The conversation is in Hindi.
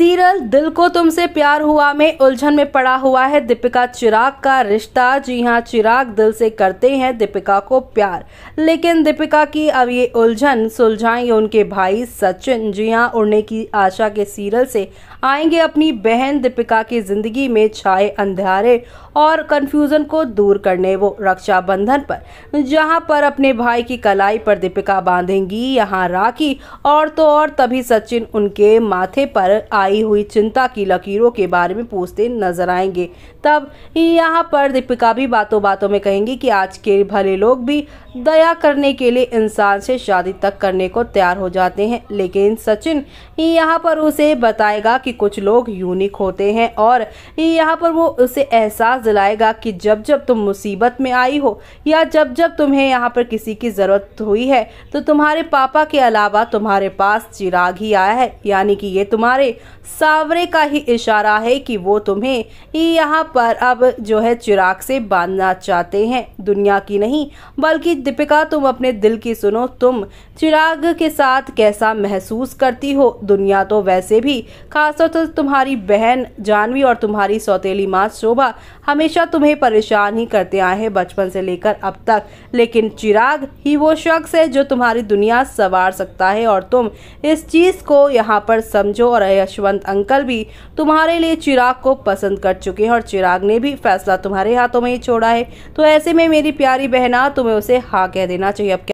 सीरियल दिल को तुमसे प्यार हुआ में उलझन में पड़ा हुआ है दीपिका चिराग का रिश्ता जी हाँ चिराग दिल से करते हैं दीपिका को प्यार लेकिन दीपिका की अब ये उलझन सुलझाएंगे उनके भाई सचिन जी हाँ उड़ने की आशा के सीरियल से आएंगे अपनी बहन दीपिका की जिंदगी में छाए अंधेरे और कंफ्यूजन को दूर करने वो रक्षाबंधन पर जहाँ पर अपने भाई की कलाई पर दीपिका बांधेंगी यहाँ राखी और तो और तभी सचिन उनके माथे पर आए आई हुई चिंता की लकीरों के बारे में पूछते नजर आएंगे तब यहाँ पर दीपिका भी बातों बातों में कहेंगी कि आज के भले लोग भी दया करने के लिए इंसान से शादी तक करने को तैयार हो जाते हैं लेकिन सचिन यहाँ पर उसे बताएगा कि कुछ लोग यूनिक होते हैं और यहाँ पर वो उसे एहसास दिलाएगा कि जब जब तुम मुसीबत में आई हो या जब जब तुम्हें यहाँ पर किसी की ज़रूरत हुई है तो तुम्हारे पापा के अलावा तुम्हारे पास चिराग ही आया है यानी कि ये तुम्हारे सावरे का ही इशारा है कि वो तुम्हें यहाँ पर अब जो है चिराग से बांधना चाहते हैं दुनिया की नहीं बल्कि दीपिका तुम अपने दिल की सुनो तुम चिराग के साथ कैसा महसूस करती हो दुनिया तो वैसे भी खासतौर तो तुम्हारी बहन जानवी और तुम्हारी सौतेली माँ शोभा हमेशा तुम्हें परेशान ही करते आए हैं बचपन से लेकर अब तक लेकिन चिराग ही वो शख्स है जो तुम्हारी दुनिया सवार सकता है और तुम इस चीज़ को यहाँ पर समझो और अयश यशवंत अंकल भी तुम्हारे लिए चिराग को पसंद कर चुके हैं और चिराग ने भी फैसला तुम्हारे हाथों में ही छोड़ा है तो ऐसे में मेरी प्यारी बहना तुम्हें उसे हाँ कह देना चाहिए अब